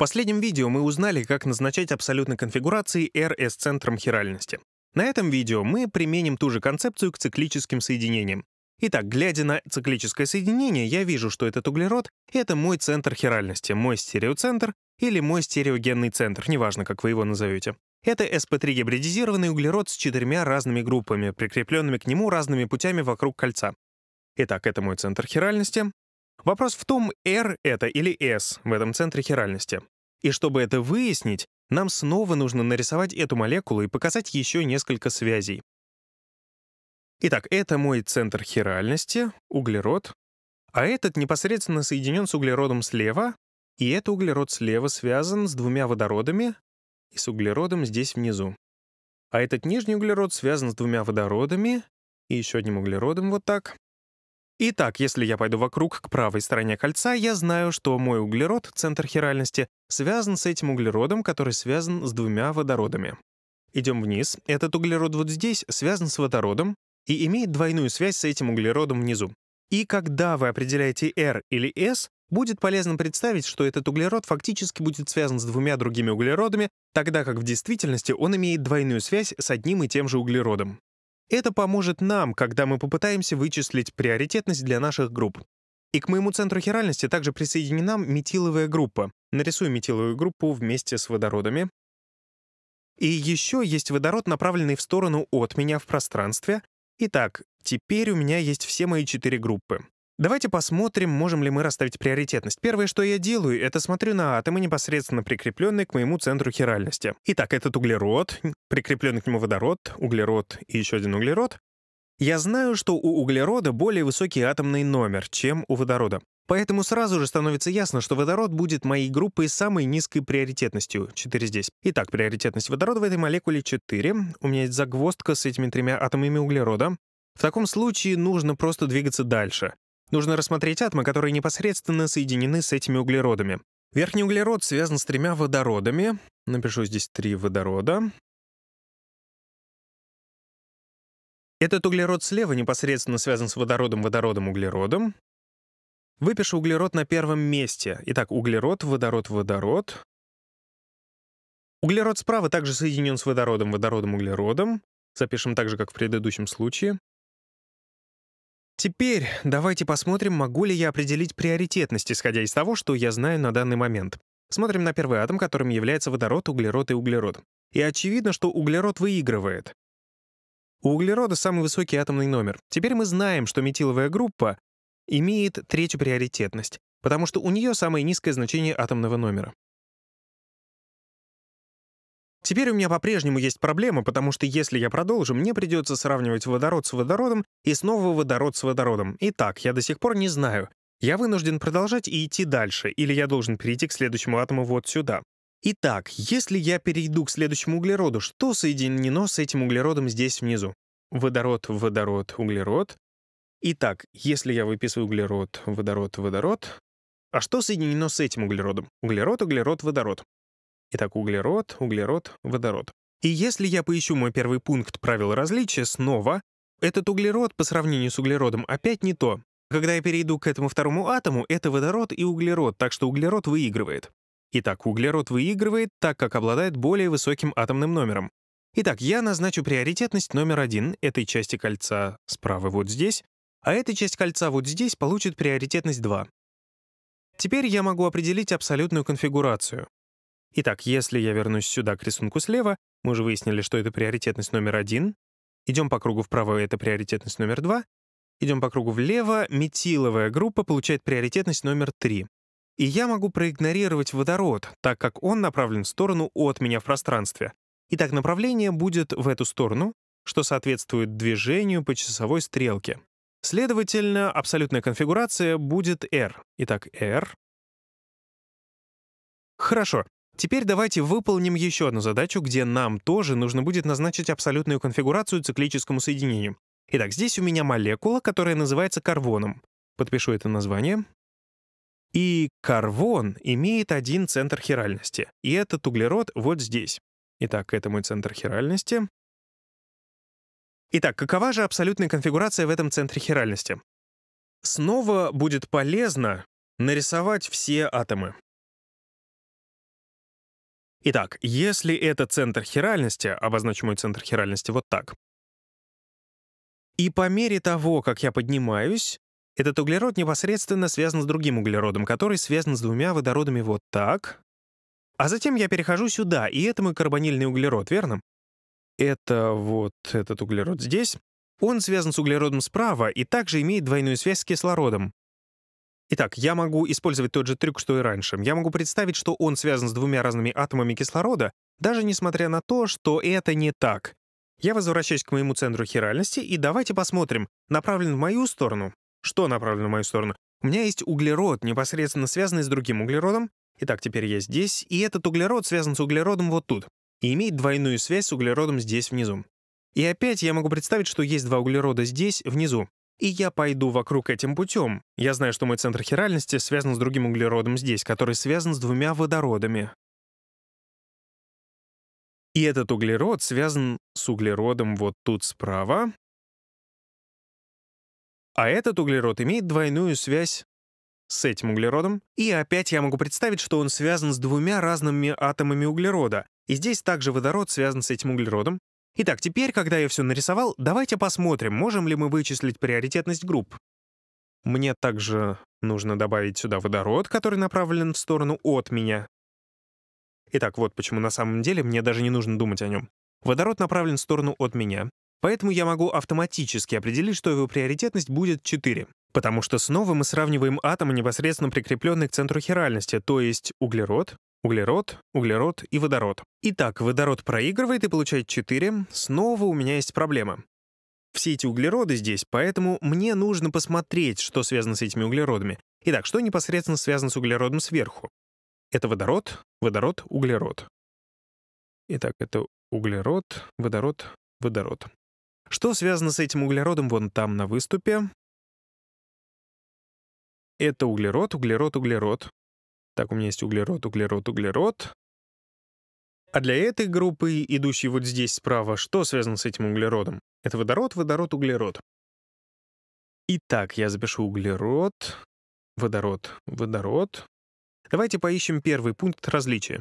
последнем видео мы узнали, как назначать абсолютные конфигурации rs центром хиральности. На этом видео мы применим ту же концепцию к циклическим соединениям. Итак, глядя на циклическое соединение, я вижу, что этот углерод — это мой центр хиральности, мой стереоцентр или мой стереогенный центр, неважно, как вы его назовете. Это sp3 гибридизированный углерод с четырьмя разными группами, прикрепленными к нему разными путями вокруг кольца. Итак, это мой центр хиральности, Вопрос в том, R это или S в этом центре хиральности. И чтобы это выяснить, нам снова нужно нарисовать эту молекулу и показать еще несколько связей. Итак, это мой центр хиральности, углерод, а этот непосредственно соединен с углеродом слева, и этот углерод слева связан с двумя водородами и с углеродом здесь внизу. А этот нижний углерод связан с двумя водородами и еще одним углеродом вот так, Итак, если я пойду вокруг к правой стороне кольца, я знаю, что мой углерод, центр хиральности, связан с этим углеродом, который связан с двумя водородами. Идем вниз. Этот углерод вот здесь связан с водородом и имеет двойную связь с этим углеродом внизу. И когда вы определяете R или S, будет полезно представить, что этот углерод фактически будет связан с двумя другими углеродами, тогда как в действительности он имеет двойную связь с одним и тем же углеродом. Это поможет нам, когда мы попытаемся вычислить приоритетность для наших групп. И к моему центру хиральности также присоединена метиловая группа. Нарисую метиловую группу вместе с водородами. И еще есть водород, направленный в сторону от меня в пространстве. Итак, теперь у меня есть все мои четыре группы. Давайте посмотрим, можем ли мы расставить приоритетность. Первое, что я делаю, это смотрю на атомы, непосредственно прикрепленные к моему центру хиральности. Итак, этот углерод, прикрепленный к нему водород, углерод и еще один углерод. Я знаю, что у углерода более высокий атомный номер, чем у водорода. Поэтому сразу же становится ясно, что водород будет моей группой с самой низкой приоритетностью — 4 здесь. Итак, приоритетность водорода в этой молекуле 4. У меня есть загвоздка с этими тремя атомами углерода. В таком случае нужно просто двигаться дальше. Нужно рассмотреть атомы, которые непосредственно соединены с этими углеродами. Верхний углерод связан с тремя водородами. Напишу здесь три водорода. Этот углерод слева непосредственно связан с водородом, водородом, углеродом. Выпишу углерод на первом месте. Итак, углерод, водород, водород. Углерод справа также соединен с водородом, водородом, углеродом. Запишем так же, как в предыдущем случае. Теперь давайте посмотрим, могу ли я определить приоритетность, исходя из того, что я знаю на данный момент. Смотрим на первый атом, которым является водород, углерод и углерод. И очевидно, что углерод выигрывает. У углерода самый высокий атомный номер. Теперь мы знаем, что метиловая группа имеет третью приоритетность, потому что у нее самое низкое значение атомного номера. Теперь у меня по-прежнему есть проблема, потому что если я продолжу, мне придется сравнивать водород с водородом и снова водород с водородом. Итак, я до сих пор не знаю. Я вынужден продолжать и идти дальше, или я должен перейти к следующему атому вот сюда. Итак, если я перейду к следующему углероду, что соединено с этим углеродом здесь внизу? Водород, водород, углерод. Итак, если я выписываю углерод, водород, водород, а что соединено с этим углеродом? Углерод, углерод, водород. Итак, углерод, углерод, водород. И если я поищу мой первый пункт правил различия снова, этот углерод по сравнению с углеродом опять не то. Когда я перейду к этому второму атому, это водород и углерод, так что углерод выигрывает. Итак, углерод выигрывает, так как обладает более высоким атомным номером. Итак, я назначу приоритетность номер один этой части кольца справа вот здесь, а эта часть кольца вот здесь получит приоритетность 2. Теперь я могу определить абсолютную конфигурацию. Итак, если я вернусь сюда к рисунку слева, мы уже выяснили, что это приоритетность номер один. Идем по кругу вправо, это приоритетность номер два. Идем по кругу влево, метиловая группа получает приоритетность номер три. И я могу проигнорировать водород, так как он направлен в сторону от меня в пространстве. Итак, направление будет в эту сторону, что соответствует движению по часовой стрелке. Следовательно, абсолютная конфигурация будет R. Итак, R. Хорошо, Теперь давайте выполним еще одну задачу, где нам тоже нужно будет назначить абсолютную конфигурацию циклическому соединению. Итак, здесь у меня молекула, которая называется карвоном. Подпишу это название. И карвон имеет один центр хиральности. И этот углерод вот здесь. Итак, это мой центр хиральности. Итак, какова же абсолютная конфигурация в этом центре хиральности? Снова будет полезно нарисовать все атомы. Итак, если это центр хиральности, обозначу мой центр хиральности вот так. И по мере того, как я поднимаюсь, этот углерод непосредственно связан с другим углеродом, который связан с двумя водородами вот так. А затем я перехожу сюда, и это мой карбонильный углерод, верно? Это вот этот углерод здесь. Он связан с углеродом справа и также имеет двойную связь с кислородом. Итак, я могу использовать тот же трюк, что и раньше. Я могу представить, что он связан с двумя разными атомами кислорода, даже несмотря на то, что это не так. Я возвращаюсь к моему центру хиральности, и давайте посмотрим, направлен в мою сторону. Что направлено в мою сторону? У меня есть углерод, непосредственно связанный с другим углеродом. Итак, теперь я здесь, и этот углерод связан с углеродом вот тут, и имеет двойную связь с углеродом здесь внизу. И опять я могу представить, что есть два углерода здесь, внизу и я пойду вокруг этим путем. Я знаю, что мой центр хиральности связан с другим углеродом здесь, который связан с двумя водородами. И этот углерод связан с углеродом вот тут справа. А этот углерод имеет двойную связь с этим углеродом. И опять я могу представить, что он связан с двумя разными атомами углерода. И здесь также водород связан с этим углеродом, Итак, теперь, когда я все нарисовал, давайте посмотрим, можем ли мы вычислить приоритетность групп. Мне также нужно добавить сюда водород, который направлен в сторону от меня. Итак, вот почему на самом деле мне даже не нужно думать о нем. Водород направлен в сторону от меня, поэтому я могу автоматически определить, что его приоритетность будет 4. Потому что снова мы сравниваем атомы, непосредственно прикрепленные к центру хиральности, то есть углерод Углерод, углерод и водород. Итак, водород проигрывает и получает 4. Снова у меня есть проблема. Все эти углероды здесь, поэтому мне нужно посмотреть, что связано с этими углеродами. Итак, что непосредственно связано с углеродом сверху? Это водород, водород, углерод. Итак, это углерод, водород, водород. Что связано с этим углеродом вон там на выступе? Это углерод, углерод, углерод. Так, у меня есть углерод, углерод, углерод. А для этой группы, идущей вот здесь справа, что связано с этим углеродом? Это водород, водород, углерод. Итак, я запишу углерод, водород, водород. Давайте поищем первый пункт различия.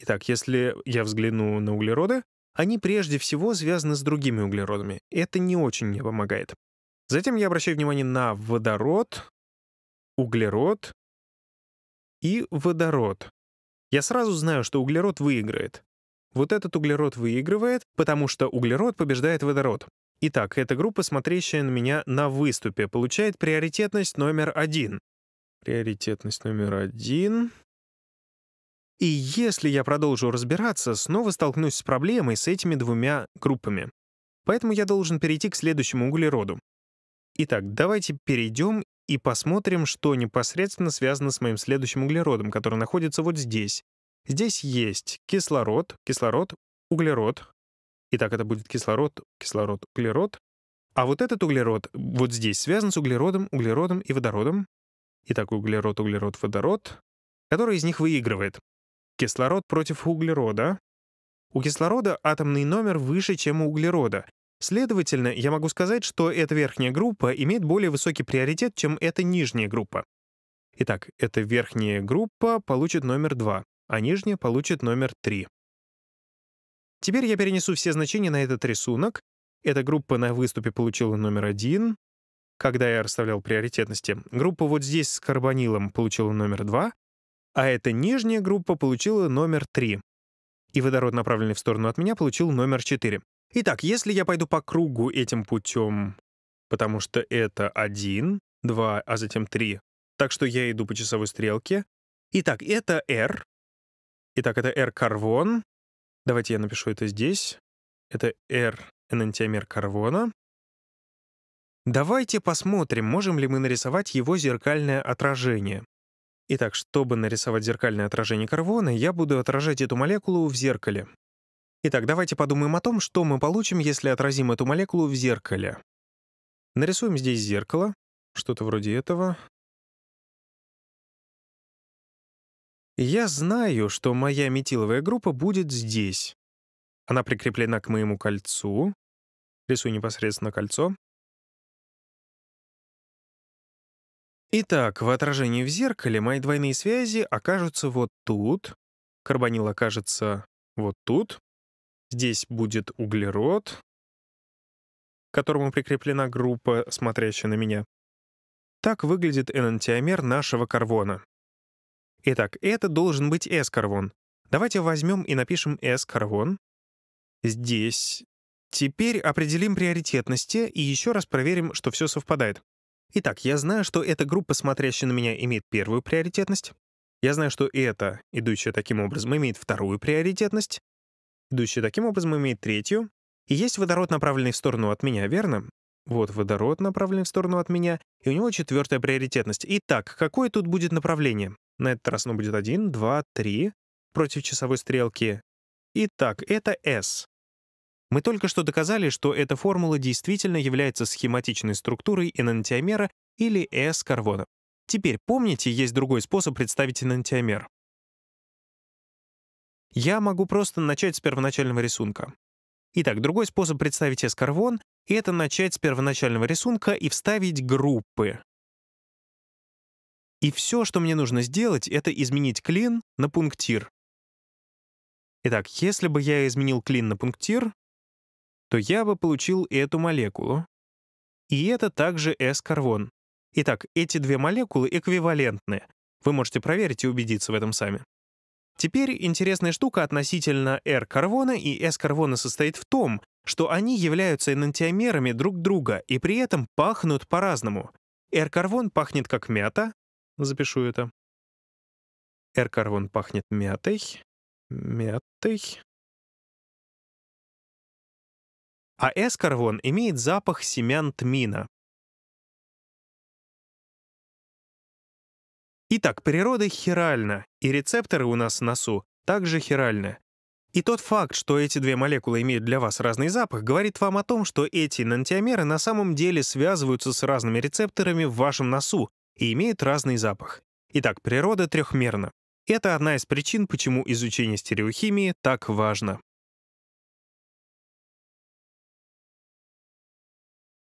Итак, если я взгляну на углероды, они прежде всего связаны с другими углеродами. Это не очень мне помогает. Затем я обращаю внимание на водород, углерод и водород. Я сразу знаю, что углерод выиграет. Вот этот углерод выигрывает, потому что углерод побеждает водород. Итак, эта группа, смотрящая на меня на выступе, получает приоритетность номер один. Приоритетность номер один. И если я продолжу разбираться, снова столкнусь с проблемой с этими двумя группами. Поэтому я должен перейти к следующему углероду. Итак, давайте перейдем и посмотрим, что непосредственно связано с моим следующим углеродом, который находится вот здесь. Здесь есть кислород, кислород, углерод. Итак, это будет кислород, кислород, углерод. А вот этот углерод вот здесь связан с углеродом, углеродом и водородом. Итак, углерод, углерод, водород. Который из них выигрывает? Кислород против углерода. У кислорода атомный номер выше, чем у углерода. Следовательно, я могу сказать, что эта верхняя группа имеет более высокий приоритет, чем эта нижняя группа. Итак, эта верхняя группа получит номер 2, а нижняя получит номер 3. Теперь я перенесу все значения на этот рисунок. Эта группа на выступе получила номер 1, когда я расставлял приоритетности. Группа вот здесь с карбонилом получила номер 2, а эта нижняя группа получила номер 3. И водород, направленный в сторону от меня, получил номер 4. Итак, если я пойду по кругу этим путем, потому что это один, два, а затем три, так что я иду по часовой стрелке. Итак, это R. Итак, это r карвон Давайте я напишу это здесь. Это R-энантиомер карвона. Давайте посмотрим, можем ли мы нарисовать его зеркальное отражение. Итак, чтобы нарисовать зеркальное отражение карвона, я буду отражать эту молекулу в зеркале. Итак, давайте подумаем о том, что мы получим, если отразим эту молекулу в зеркале. Нарисуем здесь зеркало, что-то вроде этого. Я знаю, что моя метиловая группа будет здесь. Она прикреплена к моему кольцу. Рисую непосредственно кольцо. Итак, в отражении в зеркале мои двойные связи окажутся вот тут, карбонил окажется вот тут, Здесь будет углерод, к которому прикреплена группа, смотрящая на меня. Так выглядит энантиомер нашего карвона. Итак, это должен быть s карвон Давайте возьмем и напишем s карвон Здесь. Теперь определим приоритетности и еще раз проверим, что все совпадает. Итак, я знаю, что эта группа, смотрящая на меня, имеет первую приоритетность. Я знаю, что эта, идущая таким образом, имеет вторую приоритетность идущая таким образом, имеет третью. И есть водород, направленный в сторону от меня, верно? Вот водород, направленный в сторону от меня, и у него четвертая приоритетность. Итак, какое тут будет направление? На этот раз оно будет 1, 2, 3 против часовой стрелки. Итак, это S. Мы только что доказали, что эта формула действительно является схематичной структурой энантиомера или S-карбона. Теперь помните, есть другой способ представить энантиомер. Я могу просто начать с первоначального рисунка. Итак, другой способ представить эскарвон — это начать с первоначального рисунка и вставить группы. И все, что мне нужно сделать, это изменить клин на пунктир. Итак, если бы я изменил клин на пунктир, то я бы получил эту молекулу. И это также S-карбон. Итак, эти две молекулы эквивалентны. Вы можете проверить и убедиться в этом сами. Теперь интересная штука относительно r карвона и s карвона состоит в том, что они являются энантиомерами друг друга и при этом пахнут по-разному. r карвон пахнет как мята. Запишу это. r карвон пахнет мятой. Мятой. А s карвон имеет запах семян тмина. Итак, природа хиральна, и рецепторы у нас в носу также хиральны. И тот факт, что эти две молекулы имеют для вас разный запах, говорит вам о том, что эти нантиомеры на самом деле связываются с разными рецепторами в вашем носу и имеют разный запах. Итак, природа трехмерна. Это одна из причин, почему изучение стереохимии так важно.